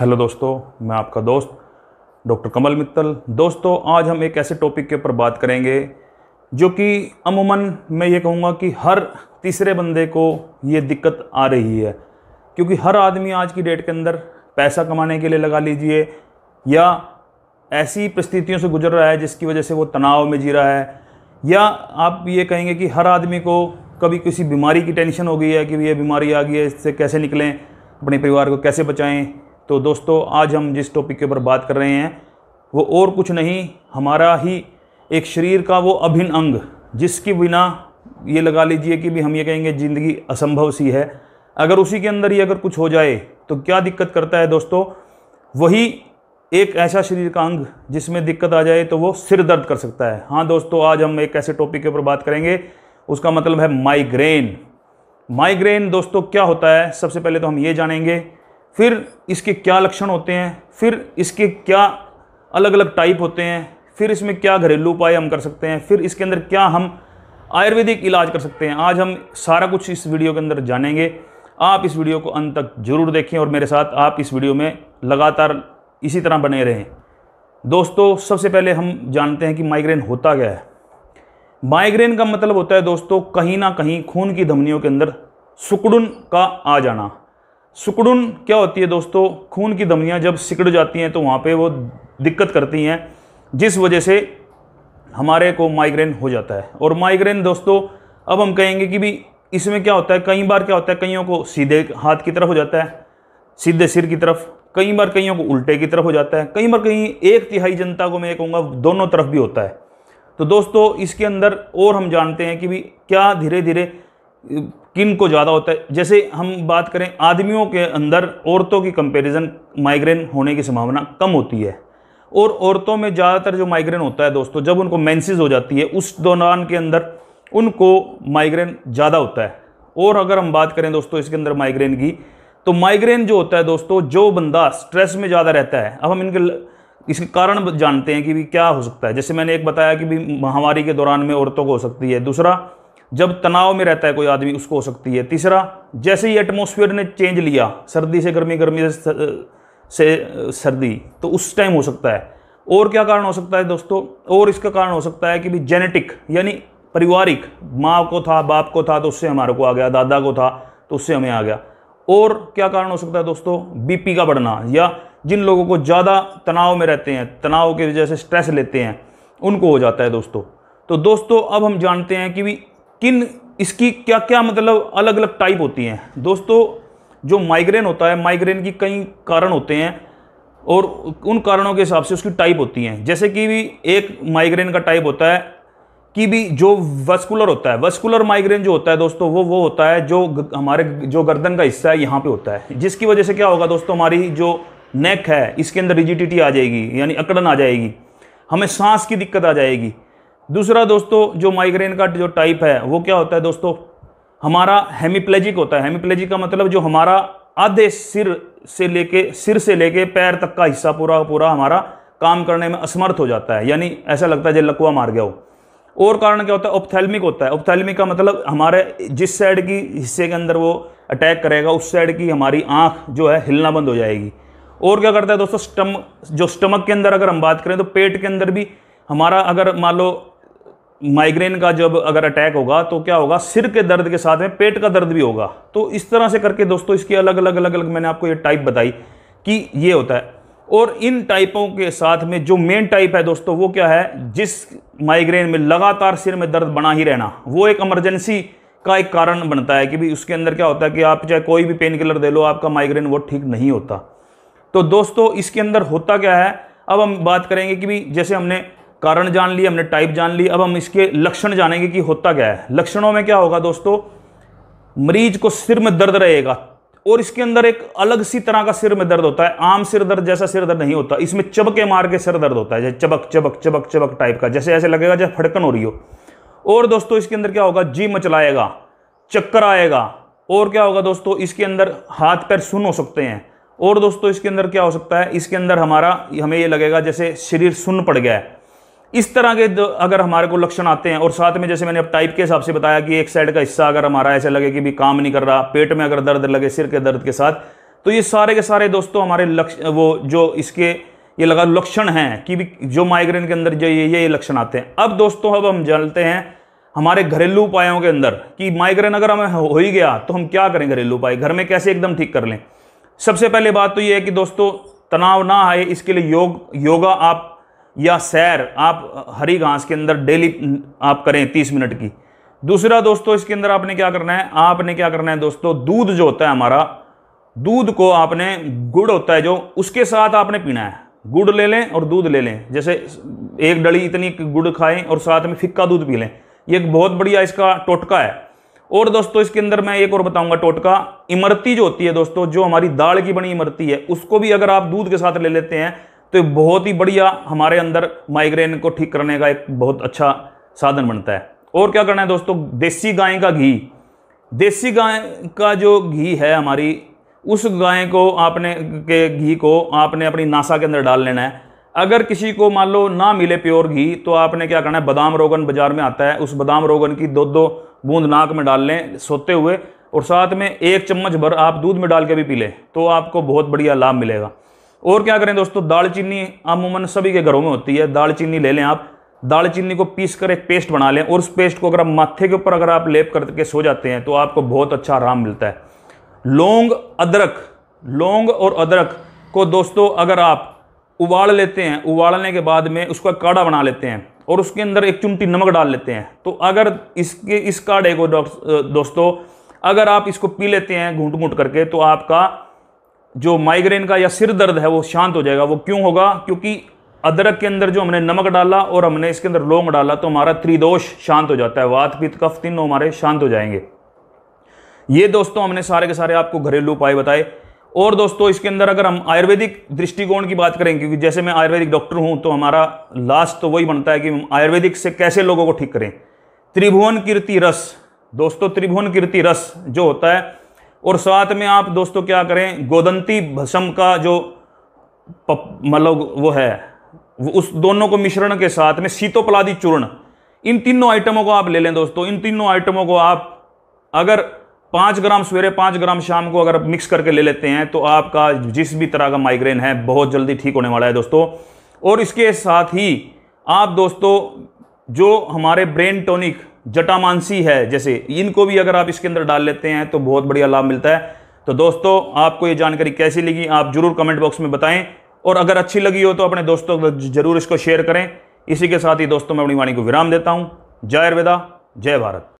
hello दोस्तों मैं आपका दोस्त डॉक्टर कमल मित्तल दोस्तों आज हम एक ऐसे टॉपिक के ऊपर बात करेंगे जो कि अमूमन मैं ये कहूँगा कि हर तीसरे बंदे को ये दिक्कत आ रही है क्योंकि हर आदमी आज की डेट के अंदर पैसा कमाने के लिए लगा लीजिए या ऐसी परिस्थितियों से गुजर रहा है जिसकी वजह से वो तनाव में जी रहा है या आप ये कहेंगे कि हर आदमी को कभी किसी बीमारी की टेंशन हो गई है कि ये बीमारी आ गई है इससे कैसे निकलें अपने परिवार को कैसे बचाएं तो दोस्तों आज हम जिस टॉपिक के ऊपर बात कर रहे हैं वो और कुछ नहीं हमारा ही एक शरीर का वो अभिन्न अंग जिसकी बिना ये लगा लीजिए कि भी हम ये कहेंगे ज़िंदगी असंभव सी है अगर उसी के अंदर ही अगर कुछ हो जाए तो क्या दिक्कत करता है दोस्तों वही एक ऐसा शरीर का अंग जिसमें दिक्कत आ जाए तो वो सिर दर्द कर सकता है हाँ दोस्तों आज हम एक ऐसे टॉपिक के ऊपर बात करेंगे उसका मतलब है माइग्रेन माइग्रेन दोस्तों क्या होता है सबसे पहले तो हम ये जानेंगे फिर इसके क्या लक्षण होते हैं फिर इसके क्या अलग अलग टाइप होते हैं फिर इसमें क्या घरेलू उपाय हम कर सकते हैं फिर इसके अंदर क्या हम आयुर्वेदिक इलाज कर सकते हैं आज हम सारा कुछ इस वीडियो के अंदर जानेंगे आप इस वीडियो को अंत तक जरूर देखें और मेरे साथ आप इस वीडियो में लगातार इसी तरह बने रहें दोस्तों सबसे पहले हम जानते हैं कि माइग्रेन होता क्या है माइग्रेन का मतलब होता है दोस्तों कहीं ना कहीं खून की धमनियों के अंदर सुकड़न का आ जाना सुकड़न क्या होती है दोस्तों खून की धमनियाँ जब सिकड़ जाती हैं तो वहाँ पे वो दिक्कत करती हैं जिस वजह से हमारे को माइग्रेन हो जाता है और माइग्रेन दोस्तों अब हम कहेंगे कि भी इसमें क्या होता है कई बार क्या होता है कईयों को सीधे हाथ की तरफ हो जाता है सीधे सिर की तरफ कई बार कईयों को उल्टे की तरफ हो जाता है कई बार कहीं एक तिहाई जनता को मैं कहूँगा दोनों तरफ भी होता है तो दोस्तों इसके अंदर और हम जानते हैं कि भी क्या धीरे धीरे किन को ज़्यादा होता है जैसे हम बात करें आदमियों के अंदर औरतों की कंपैरिजन माइग्रेन होने की संभावना कम होती है और औरतों में ज़्यादातर जो माइग्रेन होता है दोस्तों जब उनको मैंसिस हो जाती है उस दौरान के अंदर उनको माइग्रेन ज़्यादा होता है और अगर हम बात करें दोस्तों इसके अंदर माइग्रेन की तो माइग्रेन जो होता है दोस्तों जो बंदा स्ट्रेस में ज़्यादा रहता है अब हम इनके इसके कारण जानते हैं कि भी क्या हो सकता है जैसे मैंने एक बताया कि भी महामारी के दौरान में औरतों को हो सकती है दूसरा जब तनाव में रहता है कोई आदमी उसको हो सकती है तीसरा जैसे ही एटमोसफियर ने चेंज लिया सर्दी से गर्मी गर्मी से से सर्दी तो उस टाइम हो सकता है और क्या कारण हो सकता है दोस्तों और इसका कारण हो सकता है कि भी जेनेटिक यानी पारिवारिक माँ को था बाप को था तो उससे हमारे को आ गया दादा को था तो उससे हमें आ गया और क्या कारण हो सकता है दोस्तों बीपी का बढ़ना या जिन लोगों को ज़्यादा तनाव में रहते हैं तनाव की वजह से स्ट्रेस लेते हैं उनको हो जाता है दोस्तों तो दोस्तों अब हम जानते हैं कि भी किन इसकी क्या क्या मतलब अलग अलग टाइप होती हैं दोस्तों जो माइग्रेन होता है माइग्रेन की कई कारण होते हैं और उन कारणों के हिसाब से उसकी टाइप होती हैं जैसे कि भी एक माइग्रेन का टाइप होता है कि भी जो वस्कुलर होता है वस्कुलर माइग्रेन जो होता है दोस्तों वो वो होता है जो हमारे जो गर्दन का हिस्सा है यहाँ पे होता है जिसकी वजह से क्या होगा दोस्तों हमारी जो नेक है इसके अंदर रिजिडिटी आ जाएगी यानी अकड़न आ जाएगी हमें सांस की दिक्कत आ जाएगी दूसरा दोस्तों जो माइग्रेन का जो टाइप है वो क्या होता है दोस्तों हमारा हेमीप्लेजिक होता है हेमीप्लेजिक का मतलब जो हमारा आधे सिर से लेके सिर से लेके पैर तक का हिस्सा पूरा पूरा हमारा काम करने में असमर्थ हो जाता है यानी ऐसा लगता है जब लकवा मार गया हो और कारण क्या होता है ओपथेलमिक होता है ओपथेलमिक का मतलब हमारे जिस साइड की हिस्से के अंदर वो अटैक करेगा उस साइड की हमारी आँख जो है हिलना बंद हो जाएगी और क्या करता है दोस्तों स्टम जो स्टमक के अंदर अगर हम बात करें तो पेट के अंदर भी हमारा अगर मान लो माइग्रेन का जब अगर अटैक होगा तो क्या होगा सिर के दर्द के साथ में पेट का दर्द भी होगा तो इस तरह से करके दोस्तों इसकी अलग अलग अलग अलग मैंने आपको ये टाइप बताई कि ये होता है और इन टाइपों के साथ में जो मेन टाइप है दोस्तों वो क्या है जिस माइग्रेन में लगातार सिर में दर्द बना ही रहना वो एक इमरजेंसी का एक कारण बनता है कि भी उसके अंदर क्या होता है कि आप चाहे कोई भी पेन किलर दे लो आपका माइग्रेन वो ठीक नहीं होता तो दोस्तों इसके अंदर होता क्या है अब हम बात करेंगे कि भाई जैसे हमने कारण जान लिए हमने टाइप जान ली अब हम इसके लक्षण जानेंगे कि होता क्या है लक्षणों में क्या होगा दोस्तों मरीज को सिर में दर्द रहेगा और इसके अंदर एक अलग सी तरह का सिर में दर्द होता है आम सिर दर्द जैसा सिर दर्द नहीं होता इसमें चबके मार के सिर दर्द होता है जैसे चबक चबक चबक चबक टाइप का जैसे ऐसे लगेगा जैसे फड़कन हो रही हो और दोस्तों इसके अंदर क्या होगा जी मचलाएगा चक्कर आएगा और क्या होगा दोस्तों इसके अंदर हाथ पैर सुन हो सकते हैं और दोस्तों इसके अंदर क्या हो सकता है इसके अंदर हमारा हमें ये लगेगा जैसे शरीर सुन पड़ गया है इस तरह के अगर हमारे को लक्षण आते हैं और साथ में जैसे मैंने अब टाइप के हिसाब से बताया कि एक साइड का हिस्सा अगर हमारा ऐसे लगे कि भी काम नहीं कर रहा पेट में अगर दर्द लगे सिर के दर्द के साथ तो ये सारे के सारे दोस्तों हमारे लक्ष वो जो इसके ये लगा लक्षण हैं कि भी जो माइग्रेन के अंदर जो ये ये लक्षण आते हैं अब दोस्तों अब हम जानते हैं हमारे घरेलू उपायों के अंदर कि माइग्रेन अगर हमें हो ही गया तो हम क्या करें घरेलू उपाय घर में कैसे एकदम ठीक कर लें सबसे पहले बात तो ये है कि दोस्तों तनाव ना आए इसके लिए योग योगा आप या सैर आप हरी घास के अंदर डेली आप करें तीस मिनट की दूसरा दोस्तों इसके अंदर आपने क्या करना है आपने क्या करना है दोस्तों दूध जो होता है हमारा दूध को आपने गुड़ होता है जो उसके साथ आपने पीना है गुड़ ले लें और दूध ले लें जैसे एक डली इतनी गुड़ खाएं और साथ में फिक्का दूध पी लें ये एक बहुत बढ़िया इसका टोटका है और दोस्तों इसके अंदर मैं एक और बताऊंगा टोटका इमरती जो होती है दोस्तों जो हमारी दाल की बनी इमरती है उसको भी अगर आप दूध के साथ ले लेते हैं तो बहुत ही बढ़िया हमारे अंदर माइग्रेन को ठीक करने का एक बहुत अच्छा साधन बनता है और क्या करना है दोस्तों देसी गाय का घी देसी गाय का जो घी है हमारी उस गाय को आपने के घी को आपने अपनी नासा के अंदर डाल लेना है अगर किसी को मान लो ना मिले प्योर घी तो आपने क्या करना है बादाम रोगन बाजार में आता है उस बादाम रोगन की दो दो बूंद नाक में डाल लें सोते हुए और साथ में एक चम्मच भर आप दूध में डाल के भी पी लें तो आपको बहुत बढ़िया लाभ मिलेगा और क्या करें दोस्तों दालचीनी अमूमन सभी के घरों में होती है दालचीनी ले लें आप दालचीनी को पीस कर एक पेस्ट बना लें और उस पेस्ट को अगर आप माथे के ऊपर अगर आप लेप करके सो जाते हैं तो आपको बहुत अच्छा आराम मिलता है लौंग अदरक लौंग और अदरक को दोस्तों अगर आप उबाल लेते हैं उबालने के बाद में उसका काढ़ा बना लेते हैं और उसके अंदर एक चुमटी नमक डाल लेते हैं तो अगर इसके इस काढ़े को दोस्तों अगर आप इसको पी लेते हैं घूट घूट करके तो आपका जो माइग्रेन का या सिर दर्द है वो शांत हो जाएगा वो क्यों होगा क्योंकि अदरक के अंदर जो हमने नमक डाला और हमने इसके अंदर लौंग डाला तो हमारा त्रिदोष शांत हो जाता है वात पित्त कफ तीनों हमारे शांत हो जाएंगे ये दोस्तों हमने सारे के सारे आपको घरेलू उपाय बताए और दोस्तों इसके अंदर अगर हम आयुर्वेदिक दृष्टिकोण की बात करें क्योंकि जैसे मैं आयुर्वेदिक डॉक्टर हूं तो हमारा लास्ट तो वही बनता है कि हम आयुर्वेदिक से कैसे लोगों को ठीक करें त्रिभुवन कीर्ति रस दोस्तों त्रिभुवन कीर्ति रस जो होता है और साथ में आप दोस्तों क्या करें गोदंती भस्म का जो मतलब वो है वो उस दोनों को मिश्रण के साथ में शीतोपलादी चूर्ण इन तीनों आइटमों को आप ले लें दोस्तों इन तीनों आइटमों को आप अगर पाँच ग्राम सवेरे पाँच ग्राम शाम को अगर मिक्स करके ले लेते हैं तो आपका जिस भी तरह का माइग्रेन है बहुत जल्दी ठीक होने वाला है दोस्तों और इसके साथ ही आप दोस्तों जो हमारे ब्रेन टॉनिक जटामानसी है जैसे इनको भी अगर आप इसके अंदर डाल लेते हैं तो बहुत बढ़िया लाभ मिलता है तो दोस्तों आपको ये जानकारी कैसी लगी आप जरूर कमेंट बॉक्स में बताएं और अगर अच्छी लगी हो तो अपने दोस्तों को जरूर इसको शेयर करें इसी के साथ ही दोस्तों मैं अपनी वाणी को विराम देता हूँ जय आयुर्वेदा जय भारत